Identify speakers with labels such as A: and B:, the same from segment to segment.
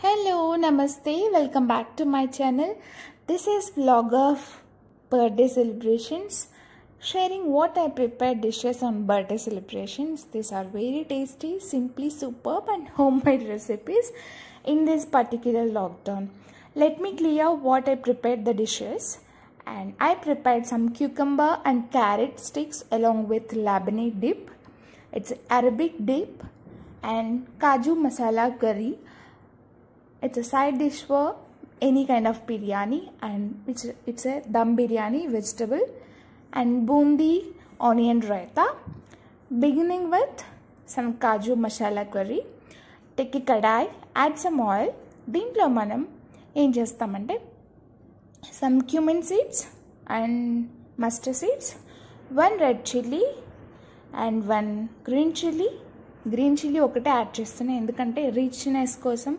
A: Hello, Namaste, welcome back to my channel. This is vlog of birthday celebrations, sharing what I prepared dishes on birthday celebrations. These are very tasty, simply superb and homemade recipes in this particular lockdown. Let me clear what I prepared the dishes and I prepared some cucumber and carrot sticks along with labneh dip. It's Arabic dip and Kaju masala curry it's a side dish for any kind of biryani and it's a, it's a dum biryani vegetable and bundi onion raita beginning with some kaju masala curry take a kadai add some oil dintlo manam em chestamante some cumin seeds and mustard seeds one red chilli and one green chilli green chilli ఒకటే add చేస్తున్నాను ఎందుకంటే richness కోసం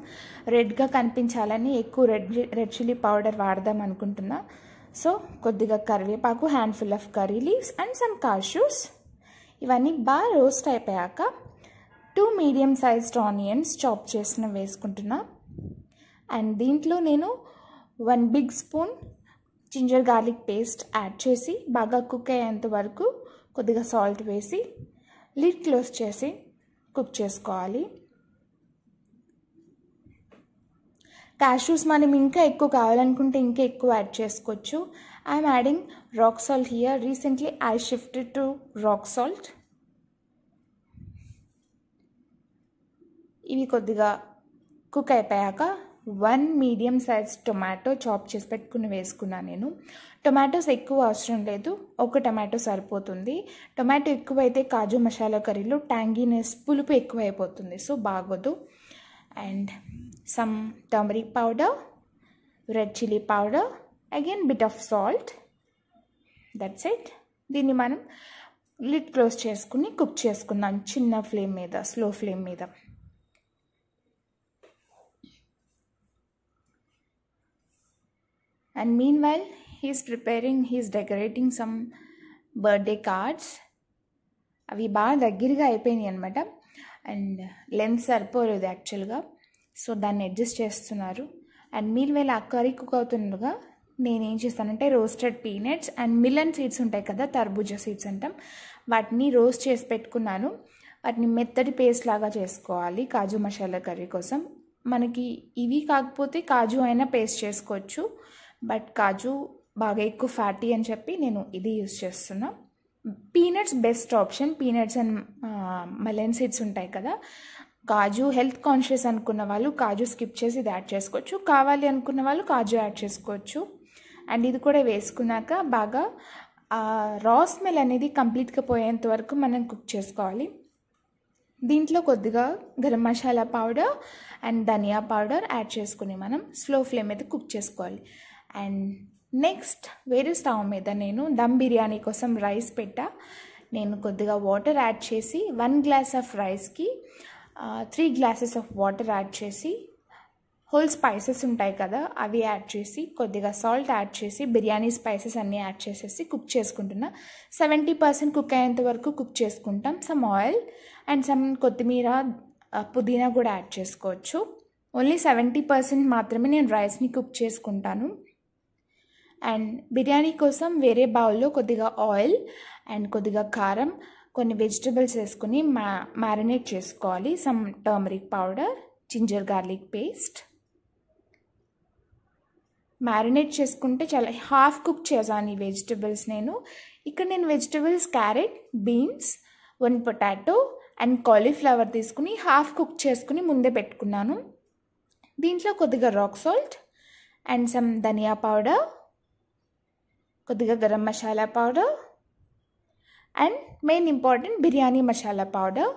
A: రెడ్గా కనిపించాలని ఎక్కువ red red chilli powder వాడదాం అనుకుంటున్నా so కొద్దిగా కరివేపాకు handful of curry leaves and some cashews ఇవన్నీ బాగా రోస్ట్ అయిపోయాక two medium sized onions chop చేసిన వేసుకుంటున్నా అండ్ దీంట్లో నేను one big spoon ginger garlic paste add చేసి బాగా కుక్ అయ్యేంత వరకు కొద్దిగా సాల్ట్ వేసి లిడ్ క్లోజ్ చేసి కుక్ చేసుకోవాలి క్యాష్యూస్ మనం ఇంకా ఎక్కువ కావాలనుకుంటే ఇంకా ఎక్కువ యాడ్ చేసుకోవచ్చు I'm adding rock salt here recently I shift to rock salt ఇవి కొద్దిగా కుక్ అయిపోయాక one medium size tomato chop చేసి పెట్టుకుని వేసుకున్నాను నేను టొమాటోస్ ఎక్కువ అవసరం లేదు ఒక టొమాటో సరిపోతుంది టొమాటో ఎక్కువైతే కాజు మసాలా కర్రీలో ట్యాంగీనెస్ పులుపు ఎక్కువ అయిపోతుంది సో బాగోదు and some turmeric powder red chilli powder again bit of salt that's it దీన్ని మనం లిట్ క్లోజ్ చేసుకుని కుక్ చేసుకుందాం చిన్న ఫ్లేమ్ మీద స్లో ఫ్లేమ్ మీద and meanwhile he's preparing he's decorating some birthday cards అవి బాగా దగ్గరగా అయిపోయినాయి అనమాట అండ్ లెంత్ సరిపోలేదు యాక్చువల్గా సో దాన్ని అడ్జస్ట్ చేస్తున్నారు అండ్ మీరు వేళ కర్రీ కుక్ అవుతుండగా నేనేం చేస్తానంటే roasted peanuts and melon seeds ఉంటాయి కదా తర్బూజా సీడ్స్ అంటాం వాటిని రోస్ట్ చేసి పెట్టుకున్నాను వాటిని మెత్తటి పేస్ట్ లాగా చేసుకోవాలి కాజు మసాలా కర్రీ కోసం మనకి ఇవి కాకపోతే కాజు అయినా పేస్ట్ చేసుకోవచ్చు బట్ కాజు బాగా ఎక్కువ ఫ్యాటీ అని చెప్పి నేను ఇది యూస్ చేస్తున్నా peanuts best option peanuts and melon seeds ఉంటాయి కదా కాజు హెల్త్ కాన్షియస్ అనుకున్న వాళ్ళు కాజు స్కిప్ చేసి ఇది యాడ్ చేసుకోవచ్చు కావాలి అనుకున్న వాళ్ళు కాజు యాడ్ చేసుకోవచ్చు అండ్ ఇది కూడా వేసుకున్నాక బాగా రా స్మెల్ అనేది కంప్లీట్గా పోయేంత వరకు మనం కుక్ చేసుకోవాలి దీంట్లో కొద్దిగా garam masala powder and dhania powder add చేసుకుని మనం స్లో ఫ్లేమ్ అయితే కుక్ చేసుకోవాలి అండ్ నెక్స్ట్ వేరే స్టవ్ మీద నేను దమ్ బిర్యానీ కోసం రైస్ పెట్టా నేను కొద్దిగా వాటర్ యాడ్ చేసి వన్ గ్లాస్ ఆఫ్ రైస్కి three glasses of water add చేసి హోల్ స్పైసెస్ ఉంటాయి కదా అవి యాడ్ చేసి కొద్దిగా సాల్ట్ యాడ్ చేసి బిర్యానీ స్పైసెస్ అన్నీ యాడ్ చేసేసి కుక్ చేసుకుంటున్నా సెవెంటీ పర్సెంట్ కుక్ అయ్యేంత వరకు కుక్ చేసుకుంటాం సమ్ ఆయిల్ అండ్ సమ్ కొత్తిమీర పుదీనా కూడా యాడ్ చేసుకోవచ్చు ఓన్లీ సెవెంటీ పర్సెంట్ మాత్రమే నేను రైస్ని కుక్ చేసుకుంటాను అండ్ బిర్యానీ కోసం వేరే బౌల్లో కొద్దిగా ఆయిల్ అండ్ కొద్దిగా కారం కొన్ని వెజిటబుల్స్ వేసుకుని మ్యా మ్యారినేట్ చేసుకోవాలి some turmeric powder ginger garlic paste marinate చేసుకుంటే చాలా హాఫ్ కుక్ చేశాను ఈ వెజిటబుల్స్ నేను ఇక్కడ నేను vegetables carrot beans one potato and cauliflower తీసుకుని హాఫ్ కుక్ చేసుకుని ముందే పెట్టుకున్నాను దీంట్లో కొద్దిగా rock salt and some dhania powder కొద్దిగా garam masala powder and main important biryani masala powder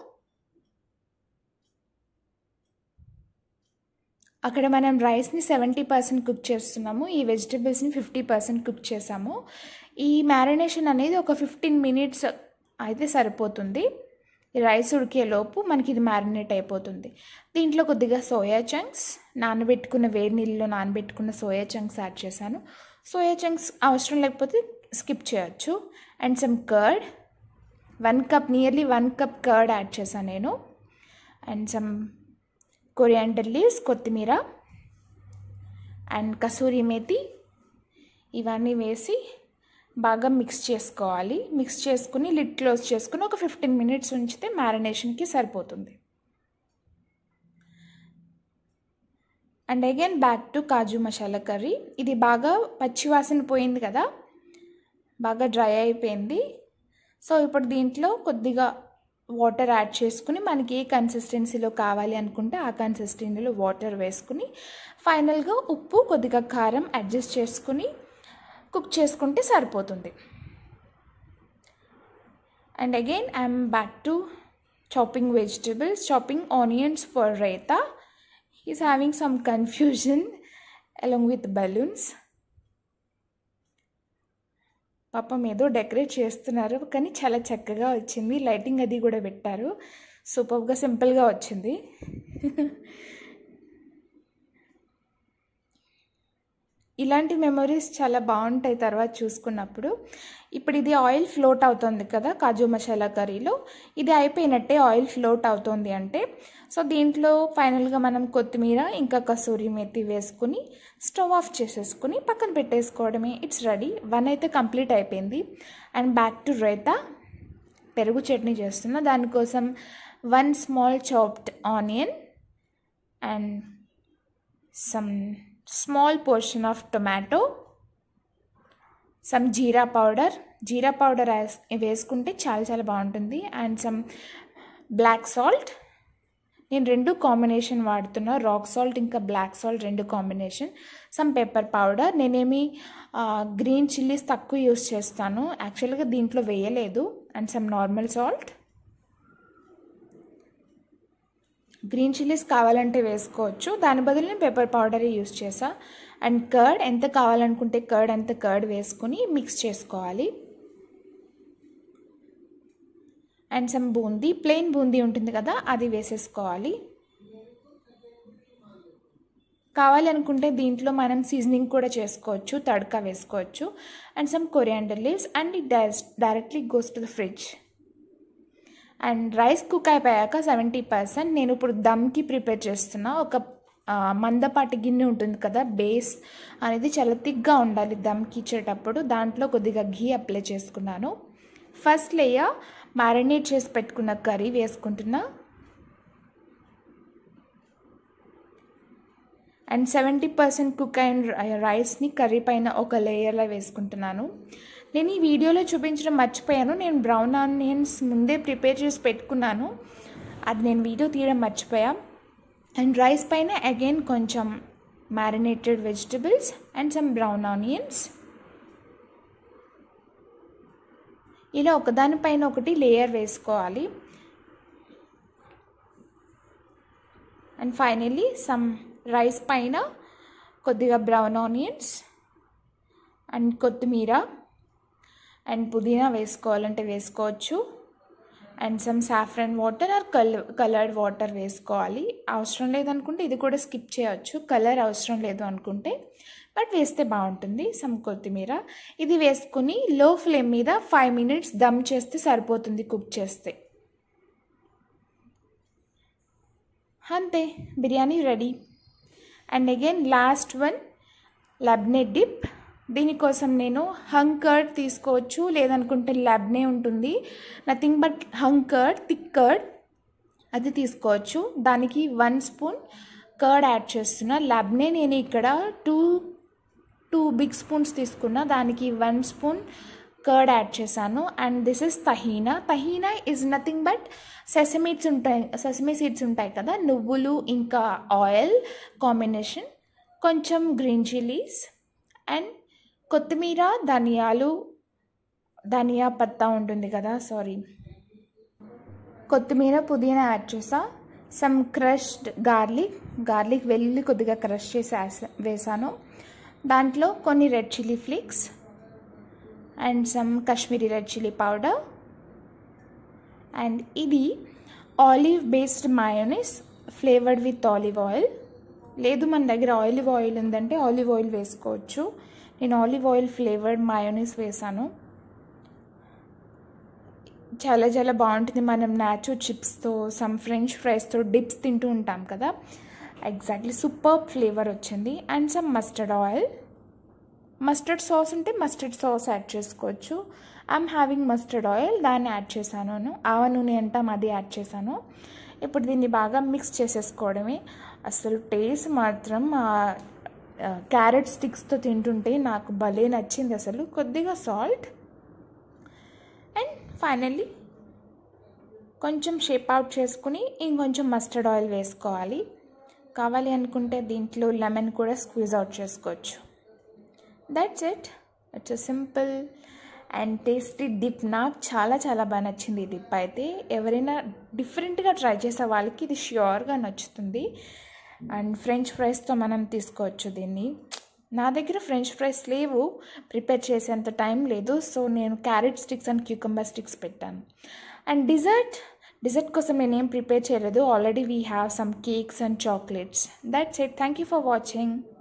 A: అక్కడ మనం రైస్ని సెవెంటీ పర్సెంట్ కుక్ చేస్తున్నాము ఈ వెజిటేబుల్స్ని ఫిఫ్టీ పర్సెంట్ కుక్ చేసాము ఈ మ్యారినేషన్ అనేది ఒక ఫిఫ్టీన్ మినిట్స్ అయితే సరిపోతుంది రైస్ ఉడికే లోపు మనకి ఇది మ్యారినేట్ అయిపోతుంది దీంట్లో కొద్దిగా సోయా చంక్స్ నానబెట్టుకున్న వేడి నీళ్ళలో నానబెట్టుకున్న సోయా చంక్స్ యాడ్ చేశాను సోయా చంక్స్ అవసరం లేకపోతే స్కిప్ చేయొచ్చు and some curd one cup nearly one cup curd add చేశాను నేను అండ్ సమ్ కొరియాండర్ లీవ్స్ కొత్తిమీర అండ్ కసూరి మేతి ఇవన్నీ వేసి బాగా మిక్స్ చేసుకోవాలి మిక్స్ చేసుకుని లిడ్ క్లోజ్ చేసుకుని ఒక ఫిఫ్టీన్ మినిట్స్ ఉంచితే మ్యారినేషన్కి సరిపోతుంది and again back to kaju masala curry ఇది బాగా పచ్చివాసన పోయింది కదా బాగా డ్రై అయిపోయింది సో ఇప్పుడు దీంట్లో కొద్దిగా వాటర్ యాడ్ చేసుకుని మనకి ఏ కన్సిస్టెన్సీలో కావాలి అనుకుంటే ఆ కన్సిస్టెన్సీలో వాటర్ వేసుకుని ఫైనల్గా ఉప్పు కొద్దిగా కారం అడ్జస్ట్ చేసుకుని కుక్ చేసుకుంటే సరిపోతుంది and again I'm back to chopping vegetables chopping onions for raita He's having some confusion along with balloons పాపం ఏదో డెకరేట్ చేస్తున్నారు కానీ చాలా చక్కగా వచ్చింది లైటింగ్ అది కూడా పెట్టారు సూపర్గా సింపుల్గా వచ్చింది ఇలాంటి మెమొరీస్ చాలా బాగుంటాయి తర్వాత చూసుకున్నప్పుడు ఇప్పుడు ఇది ఆయిల్ ఫ్లోట్ అవుతుంది కదా కాజు మసాలా కర్రీలో ఇది అయిపోయినట్టే ఆయిల్ ఫ్లోట్ అవుతుంది అంటే సో దీంట్లో ఫైనల్గా మనం కొత్తిమీర ఇంకా కసూరి మెత్తి వేసుకుని స్టవ్ ఆఫ్ చేసేసుకుని పక్కన పెట్టేసుకోవడమే ఇట్స్ రెడీ వన్ అయితే కంప్లీట్ అయిపోయింది అండ్ బ్యాక్ టు రైతా పెరుగు చట్నీ చేస్తున్నా దానికోసం one small chopped onion and some small portion of tomato some jeera powder jeera powder వేసుకుంటే చాలా చాలా బాగుంటుంది అండ్ సమ్ బ్లాక్ సాల్ట్ నేను రెండు కాంబినేషన్ వాడుతున్నా రాక్ సాల్ట్ ఇంకా బ్లాక్ సాల్ట్ రెండు కాంబినేషన్ సమ్ పెప్పర్ పౌడర్ నేనేమి గ్రీన్ చిల్లీస్ తక్కువ యూస్ చేస్తాను యాక్చువల్గా దీంట్లో వేయలేదు and some normal salt green chillies కావాలంటే వేసుకోవచ్చు దాని బదులు నేను పెప్పర్ పౌడర్ యూస్ చేసా అండ్ కర్డ్ ఎంత కావాలనుకుంటే కర్డ్ ఎంత కర్డ్ వేసుకుని మిక్స్ చేసుకోవాలి and some boondi plain boondi ఉంటుంది కదా అది వేసేసుకోవాలి కావాలనుకుంటే దీంట్లో మనం సీజనింగ్ కూడా చేసుకోవచ్చు తడక వేసుకోవచ్చు and some coriander leaves and it directly goes to the fridge and rice cook అయిపోయాక సెవెంటీ పర్సెంట్ నేను ఇప్పుడు దమ్కి ప్రిపేర్ చేస్తున్నా ఒక మందపాటి గిన్నె ఉంటుంది కదా బేస్ అనేది చాలా థిక్గా ఉండాలి దమ్కి ఇచ్చేటప్పుడు దాంట్లో కొద్దిగా ఘీ అప్లై చేసుకున్నాను ఫస్ట్ లేయర్ మ్యారినేట్ చేసి పెట్టుకున్న కర్రీ వేసుకుంటున్నా అండ్ సెవెంటీ పర్సెంట్ కుక్ అయిన రైస్ని కర్రీ పైన ఒక లేయర్లో వేసుకుంటున్నాను నేను ఈ వీడియోలో చూపించడం మర్చిపోయాను నేను బ్రౌన్ ఆనియన్స్ ముందే ప్రిపేర్ చేసి పెట్టుకున్నాను అది నేను వీడియో తీయడం మర్చిపోయా అండ్ రైస్ పైన అగైన్ కొంచెం marinated vegetables and some brown onions ఇలా ఒకదానిపైన ఒకటి లేయర్ వేసుకోవాలి అండ్ ఫైనల్లీ సమ్ రైస్ పైన కొద్దిగా బ్రౌన్ ఆనియన్స్ అండ్ కొత్తిమీర అండ్ పుదీనా వేసుకోవాలంటే వేసుకోవచ్చు and some saffron water or కల్ కలర్డ్ వాటర్ వేసుకోవాలి అవసరం లేదనుకుంటే ఇది కూడా స్కిప్ చేయవచ్చు కలర్ అవసరం లేదు అనుకుంటే బట్ వేస్తే బాగుంటుంది సమ్ కొత్తిమీర ఇది వేసుకుని లో ఫ్లేమ్ మీద ఫైవ్ మినిట్స్ దమ్ చేస్తే సరిపోతుంది కుక్ చేస్తే అంతే biryani ready and again last one labneh dip దీనికోసం నేను హంగ్ కర్డ్ తీసుకోవచ్చు లేదనుకుంటే ల్యాబ్నే ఉంటుంది nothing but hung curd thick curd అది తీసుకోవచ్చు దానికి వన్ స్పూన్ కర్డ్ యాడ్ చేస్తున్నా ల్యాబ్నే నేను ఇక్కడ టూ టూ బిగ్ స్పూన్స్ తీసుకున్నా దానికి వన్ స్పూన్ కర్డ్ యాడ్ చేశాను and this is tahini tahini is nothing but sesame seeds ఉంటాయి సెసమీ సీడ్స్ ఉంటాయి కదా నువ్వులు ఇంకా ఆయిల్ కాంబినేషన్ కొంచెం గ్రీన్ చిల్లీస్ అండ్ కొత్తిమీర ధనియాలు ధనియా పత్తా ఉంటుంది కదా సారీ కొత్తిమీర పుదీనా యాడ్ చేసా సమ్ క్రష్డ్ గార్లిక్ గార్లిక్ వెళ్ళి కొద్దిగా క్రష్ చేసి వేసాను దాంట్లో కొన్ని red chilli flakes and some Kashmiri red chilli powder and ఇది olive based mayonnaise flavoured with olive oil లేదు మన దగ్గర ఆలివ్ ఆయిల్ ఉందంటే ఆలివ్ ఆయిల్ వేసుకోవచ్చు నేను ఆలివ్ ఆయిల్ ఫ్లేవర్డ్ మయోనీస్ వేసాను చాలా చాలా బాగుంటుంది మనం నాచో చిప్స్తో సమ్ ఫ్రెంచ్ ఫ్రైస్తో డిప్స్ తింటూ ఉంటాం కదా ఎగ్జాక్ట్లీ సూపర్ ఫ్లేవర్ వచ్చింది and some mustard oil mustard sauce ఉంటే మస్టర్డ్ సాస్ యాడ్ చేసుకోవచ్చు ఐఎమ్ హ్యావింగ్ మస్టర్డ్ ఆయిల్ దాన్ని యాడ్ చేశాను నేను ఆవ నూనె అంటాం అది యాడ్ చేశాను ఇప్పుడు దీన్ని బాగా మిక్స్ చేసేసుకోవడమే అసలు టేస్ట్ మాత్రం క్యారెట్ స్టిక్స్తో తింటుంటే నాకు భలే నచ్చింది అసలు కొద్దిగా సాల్ట్ అండ్ ఫైనల్లీ కొంచెం షేప్ అవుట్ చేసుకుని ఇంకొంచెం మస్టర్డ్ ఆయిల్ వేసుకోవాలి కావాలి అనుకుంటే దీంట్లో లెమన్ కూడా స్క్వీజ్ అవుట్ చేసుకోవచ్చు that's it it's simple and tasty dip నాకు చాలా చాలా బాగా నచ్చింది ఈ డిప్ అయితే ఎవరైనా డిఫరెంట్గా ట్రై చేసే వాళ్ళకి ఇది ష్యూర్గా నచ్చుతుంది అండ్ ఫ్రెంచ్ ఫ్రైస్తో మనం తీసుకోవచ్చు దీన్ని నా దగ్గర ఫ్రెంచ్ ఫ్రైస్ లేవు ప్రిపేర్ చేసేంత టైం లేదు సో నేను carrot sticks and cucumber sticks పెట్టాను అండ్ డిజర్ట్ డిజర్ట్ కోసం నేనేం ప్రిపేర్ చేయలేదు already we have some cakes and chocolates that's it thank you for watching